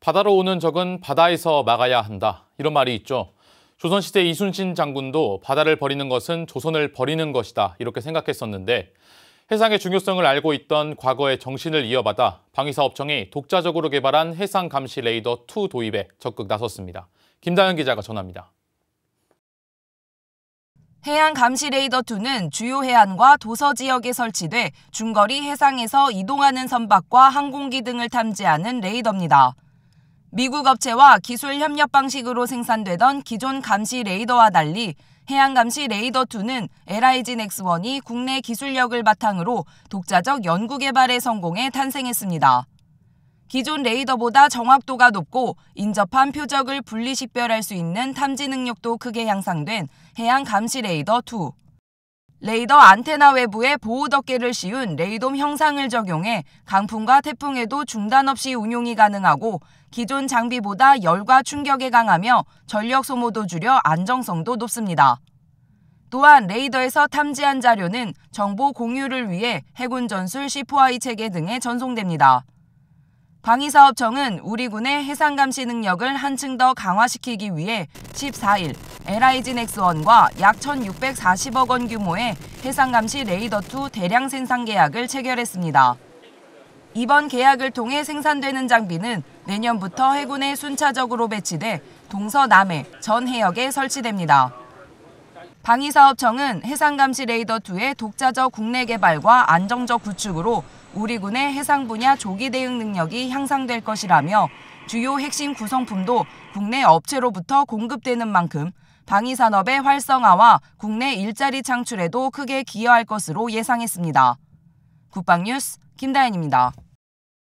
바다로 오는 적은 바다에서 막아야 한다. 이런 말이 있죠. 조선시대 이순신 장군도 바다를 버리는 것은 조선을 버리는 것이다. 이렇게 생각했었는데 해상의 중요성을 알고 있던 과거의 정신을 이어받아 방위사업청이 독자적으로 개발한 해상감시 레이더 2 도입에 적극 나섰습니다. 김다현 기자가 전합니다. 해양 감시 레이더 2는 주요 해안과 도서 지역에 설치돼 중거리 해상에서 이동하는 선박과 항공기 등을 탐지하는 레이더입니다. 미국 업체와 기술 협력 방식으로 생산되던 기존 감시 레이더와 달리 해양 감시 레이더 2는 LIG 넥 x 1이 국내 기술력을 바탕으로 독자적 연구 개발에 성공해 탄생했습니다. 기존 레이더보다 정확도가 높고 인접한 표적을 분리 식별할 수 있는 탐지 능력도 크게 향상된 해양 감시 레이더 2. 레이더 안테나 외부에 보호 덮개를 씌운 레이돔 형상을 적용해 강풍과 태풍에도 중단 없이 운용이 가능하고 기존 장비보다 열과 충격에 강하며 전력 소모도 줄여 안정성도 높습니다. 또한 레이더에서 탐지한 자료는 정보 공유를 위해 해군 전술 C4I 체계 등에 전송됩니다. 방위사업청은 우리 군의 해상 감시 능력을 한층 더 강화시키기 위해 14일 l i g 넥스1과약 1,640억 원 규모의 해상 감시 레이더2 대량 생산 계약을 체결했습니다. 이번 계약을 통해 생산되는 장비는 내년부터 해군에 순차적으로 배치돼 동서남해 전 해역에 설치됩니다. 방위사업청은 해상감시 레이더2의 독자적 국내 개발과 안정적 구축으로 우리 군의 해상 분야 조기 대응 능력이 향상될 것이라며 주요 핵심 구성품도 국내 업체로부터 공급되는 만큼 방위 산업의 활성화와 국내 일자리 창출에도 크게 기여할 것으로 예상했습니다. 국방뉴스 김다현입니다.